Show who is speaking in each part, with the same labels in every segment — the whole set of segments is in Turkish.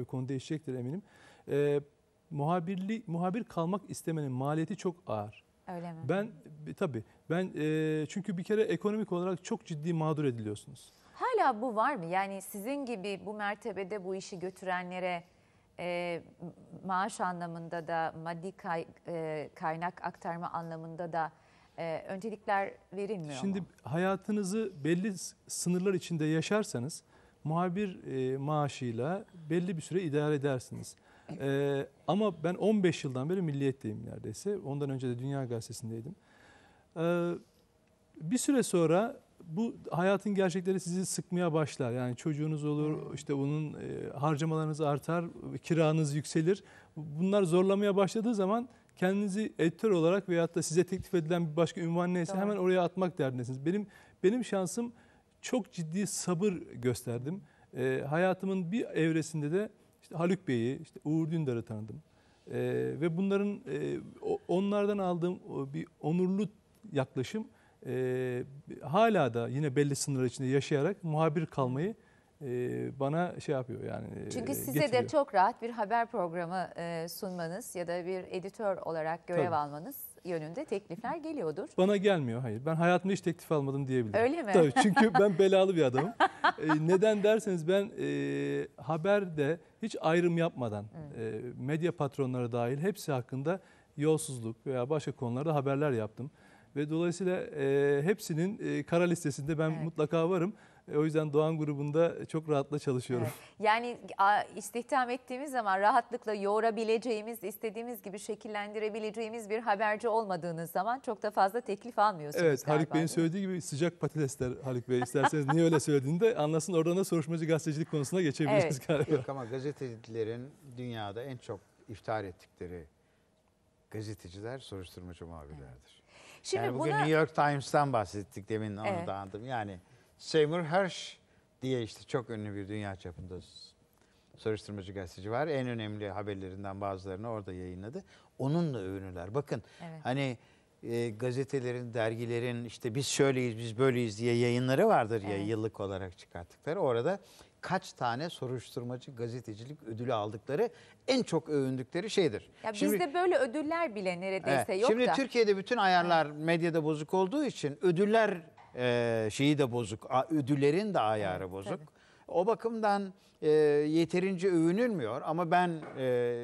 Speaker 1: Bu konu değişecektir eminim. E, muhabirli, muhabir kalmak istemenin maliyeti çok ağır. Öyle mi? Ben e, tabi Ben e, çünkü bir kere ekonomik olarak çok ciddi mağdur ediliyorsunuz.
Speaker 2: Hala bu var mı? Yani sizin gibi bu mertebede bu işi götürenlere e, maaş anlamında da maddi kay, e, kaynak aktarma anlamında da e, öncelikler verilmiyor Şimdi
Speaker 1: mu? hayatınızı belli sınırlar içinde yaşarsanız muhabir e, maaşıyla belli bir süre idare edersiniz. E, ama ben 15 yıldan beri milliyetteyim neredeyse. Ondan önce de Dünya Gazetesi'ndeydim. E, bir süre sonra bu hayatın gerçekleri sizi sıkmaya başlar. Yani çocuğunuz olur, hmm. işte onun harcamalarınız artar, kiranız yükselir. Bunlar zorlamaya başladığı zaman kendinizi editör olarak veyahut da size teklif edilen bir başka ünvan neyse tamam. hemen oraya atmak derdindesiniz. Benim benim şansım çok ciddi sabır gösterdim. E, hayatımın bir evresinde de işte Haluk Bey'i, işte Uğur Dündar'ı tanıdım. E, ve bunların e, onlardan aldığım bir onurlu yaklaşım e, hala da yine belli sınırlar içinde yaşayarak muhabir kalmayı e, bana şey yapıyor yani. E, Çünkü size getiriyor. de
Speaker 2: çok rahat bir haber programı e, sunmanız ya da bir editör olarak görev Tabii. almanız yönünde teklifler geliyordur. Bana
Speaker 1: gelmiyor hayır. Ben hayatımda hiç teklif almadım diyebilirim. Öyle mi? Tabii çünkü ben belalı bir adamım. ee, neden derseniz ben e, haberde hiç ayrım yapmadan e, medya patronları dahil hepsi hakkında yolsuzluk veya başka konularda haberler yaptım. Ve dolayısıyla e, hepsinin e, kara listesinde ben evet. mutlaka varım. E, o yüzden Doğan grubunda çok rahatla çalışıyorum. Evet.
Speaker 2: Yani istihdam ettiğimiz zaman rahatlıkla yoğurabileceğimiz, istediğimiz gibi şekillendirebileceğimiz bir haberci olmadığınız zaman çok da fazla teklif almıyorsunuz. Evet galiba, Haluk Bey'in
Speaker 1: söylediği gibi sıcak patatesler Haluk Bey isterseniz niye öyle söylediğini de anlasın. Oradan da soruşturmacı gazetecilik konusuna geçebiliriz evet. galiba. Yok ama
Speaker 3: gazetecilerin dünyada en çok iftihar ettikleri gazeteciler soruşturmacı muhabirlerdir. Evet. Şimdi yani bugün buna... New York Times'tan bahsettik demin onu evet. da andım. Yani Seymour Hersh diye işte çok ünlü bir dünya çapında soruşturmacı gazeteci var. En önemli haberlerinden bazılarını orada yayınladı. Onunla övünüler. Bakın evet. hani e, gazetelerin, dergilerin işte biz şöyleyiz, biz böyleyiz diye yayınları vardır evet. ya yıllık olarak çıkarttıkları. Orada kaç tane soruşturmacı gazetecilik ödülü aldıkları en çok övündükleri şeydir. Ya şimdi, bizde
Speaker 2: böyle ödüller bile neredeyse evet, yok şimdi da. Şimdi Türkiye'de
Speaker 3: bütün ayarlar medyada bozuk olduğu için ödüller e, şeyi de bozuk. Ödüllerin de ayarı evet, bozuk. Tabii. O bakımdan e, yeterince övünülmüyor ama ben e,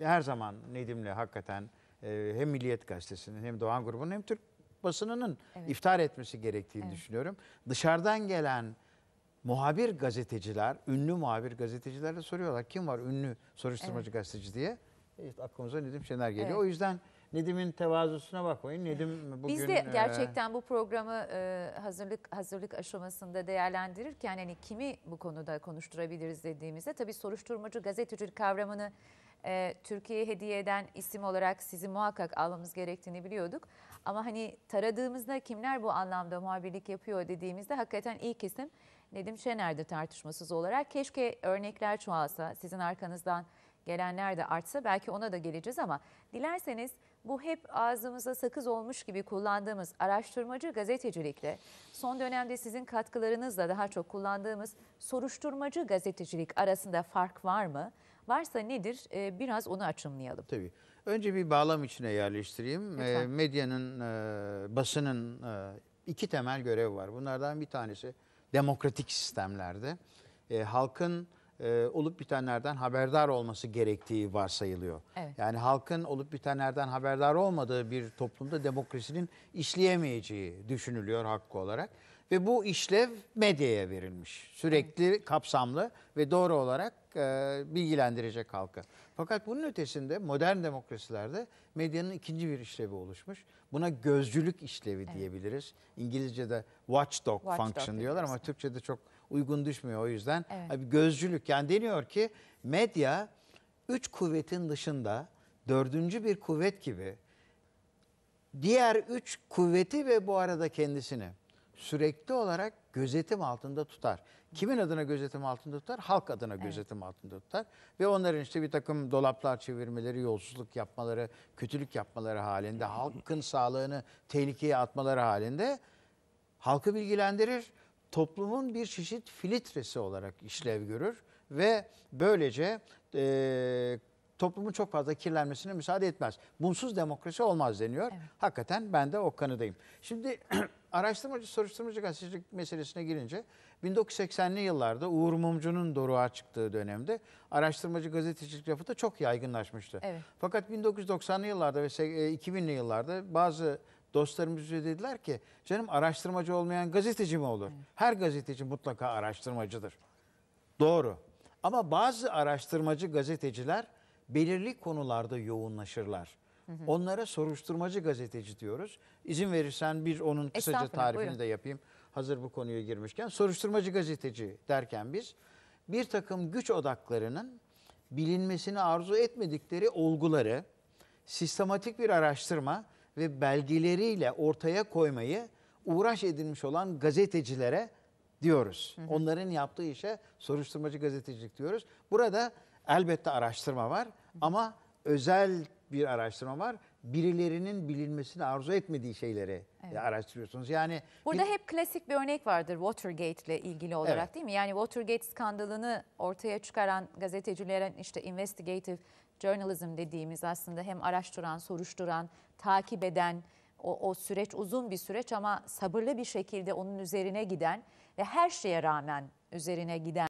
Speaker 3: her zaman Nedim'le hakikaten e, hem Milliyet Gazetesi'nin hem Doğan Grubu'nun hem Türk basınının evet. iftar etmesi gerektiğini evet. düşünüyorum. Dışarıdan gelen muhabir gazeteciler, ünlü muhabir gazetecilerle soruyorlar. Kim var ünlü soruşturmacı evet. gazeteci diye. İşte aklımıza Nedim Şener geliyor. Evet. O yüzden Nedim'in tevazusuna bakmayın. Nedim bugün... Biz de e, gerçekten
Speaker 2: bu programı e, hazırlık hazırlık aşamasında değerlendirirken hani kimi bu konuda konuşturabiliriz dediğimizde tabii soruşturmacı gazetecilik kavramını e, Türkiye'ye hediye eden isim olarak sizi muhakkak almamız gerektiğini biliyorduk. Ama hani taradığımızda kimler bu anlamda muhabirlik yapıyor dediğimizde hakikaten ilk isim Nedim Şener'di tartışmasız olarak. Keşke örnekler çoğalsa, sizin arkanızdan gelenler de artsa belki ona da geleceğiz ama dilerseniz bu hep ağzımıza sakız olmuş gibi kullandığımız araştırmacı gazetecilikle son dönemde sizin katkılarınızla daha çok kullandığımız soruşturmacı gazetecilik arasında fark var mı? Varsa nedir? Ee, biraz onu açımlayalım.
Speaker 3: Tabii. Önce bir bağlam içine yerleştireyim. Ee, Lütfen. Medyanın, e, basının e, iki temel görevi var. Bunlardan bir tanesi demokratik sistemlerde e, halkın e, olup bitenlerden haberdar olması gerektiği varsayılıyor. Evet. Yani halkın olup bitenlerden haberdar olmadığı bir toplumda demokrasinin işleyemeyeceği düşünülüyor hakkı olarak. Ve bu işlev medyaya verilmiş. Sürekli, kapsamlı ve doğru olarak e, bilgilendirecek halkı. Fakat bunun ötesinde modern demokrasilerde medyanın ikinci bir işlevi oluşmuş. Buna gözcülük işlevi evet. diyebiliriz. İngilizce'de watchdog, watchdog function diyorlar ama Türkçe'de çok uygun düşmüyor o yüzden. Evet. Abi gözcülük yani deniyor ki medya üç kuvvetin dışında dördüncü bir kuvvet gibi diğer üç kuvveti ve bu arada kendisini sürekli olarak gözetim altında tutar. Kimin adına gözetim altında tutar? Halk adına evet. gözetim altında tutar. Ve onların işte bir takım dolaplar çevirmeleri, yolsuzluk yapmaları, kötülük yapmaları halinde, halkın sağlığını tehlikeye atmaları halinde halkı bilgilendirir. Toplumun bir çeşit filtresi olarak işlev görür ve böylece e, toplumun çok fazla kirlenmesine müsaade etmez. Bunsuz demokrasi olmaz deniyor. Evet. Hakikaten ben de o kanıdayım. Şimdi araştırmacı, soruşturmacı gazetecilik meselesine girince 1980'li yıllarda Uğur Mumcu'nun doruğa çıktığı dönemde araştırmacı gazetecilik lafı da çok yaygınlaşmıştı. Evet. Fakat 1990'lı yıllarda ve 2000'li e, yıllarda bazı dostlarımız dediler ki canım araştırmacı olmayan gazeteci mi olur? Evet. Her gazeteci mutlaka araştırmacıdır. Doğru. Ama bazı araştırmacı gazeteciler belirli konularda yoğunlaşırlar. Onlara soruşturmacı gazeteci diyoruz. İzin verirsen bir onun kısaca tarifini buyurun. de yapayım. Hazır bu konuya girmişken. Soruşturmacı gazeteci derken biz bir takım güç odaklarının bilinmesini arzu etmedikleri olguları sistematik bir araştırma ve belgeleriyle ortaya koymayı uğraş edilmiş olan gazetecilere diyoruz. Hı hı. Onların yaptığı işe soruşturmacı gazetecilik diyoruz. Burada elbette araştırma var hı hı. ama özel bir araştırma var. Birilerinin bilinmesini arzu etmediği şeyleri evet. araştırıyorsunuz. Yani Burada bir...
Speaker 2: hep klasik bir örnek vardır Watergate ile ilgili olarak evet. değil mi? Yani Watergate skandalını ortaya çıkaran gazetecilerin işte investigative journalism dediğimiz aslında hem araştıran, soruşturan, takip eden o, o süreç uzun bir süreç ama sabırlı bir şekilde onun üzerine giden ve her şeye rağmen üzerine giden